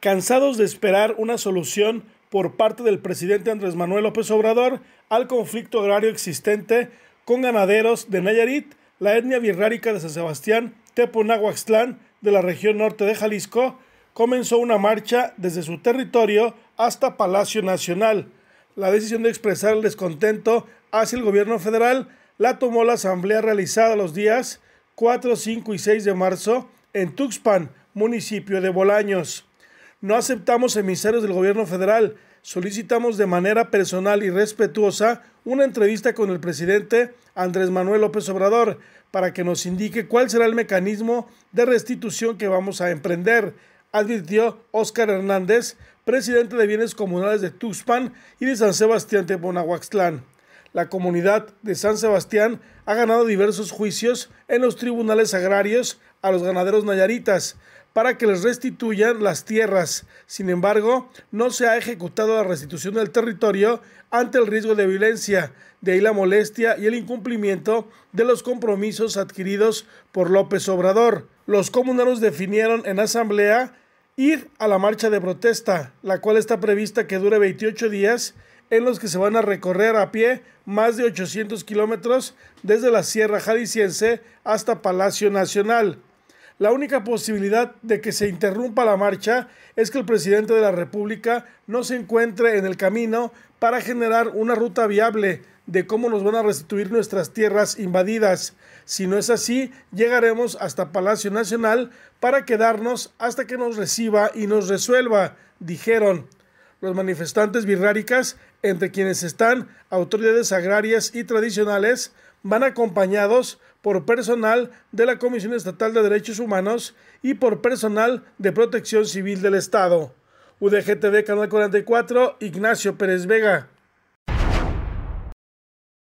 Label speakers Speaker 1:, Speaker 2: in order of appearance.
Speaker 1: Cansados de esperar una solución por parte del presidente Andrés Manuel López Obrador al conflicto agrario existente con ganaderos de Nayarit, la etnia birrárica de San Sebastián, Teponahuaxtlán, de la región norte de Jalisco, comenzó una marcha desde su territorio hasta Palacio Nacional. La decisión de expresar el descontento hacia el gobierno federal la tomó la asamblea realizada los días 4, 5 y 6 de marzo en Tuxpan, municipio de Bolaños. No aceptamos emisarios del gobierno federal. Solicitamos de manera personal y respetuosa una entrevista con el presidente Andrés Manuel López Obrador para que nos indique cuál será el mecanismo de restitución que vamos a emprender, advirtió Óscar Hernández, presidente de Bienes Comunales de Tuxpan y de San Sebastián de Bonahuaxtlán. La comunidad de San Sebastián ha ganado diversos juicios en los tribunales agrarios a los ganaderos nayaritas, para que les restituyan las tierras. Sin embargo, no se ha ejecutado la restitución del territorio ante el riesgo de violencia, de ahí la molestia y el incumplimiento de los compromisos adquiridos por López Obrador. Los comuneros definieron en asamblea ir a la marcha de protesta, la cual está prevista que dure 28 días en los que se van a recorrer a pie más de 800 kilómetros desde la Sierra Jalisciense hasta Palacio Nacional. La única posibilidad de que se interrumpa la marcha es que el presidente de la República no se encuentre en el camino para generar una ruta viable de cómo nos van a restituir nuestras tierras invadidas. Si no es así, llegaremos hasta Palacio Nacional para quedarnos hasta que nos reciba y nos resuelva, dijeron los manifestantes birráricas, entre quienes están autoridades agrarias y tradicionales, van acompañados por personal de la Comisión Estatal de Derechos Humanos y por personal de Protección Civil del Estado. UDGTV Canal 44, Ignacio Pérez Vega.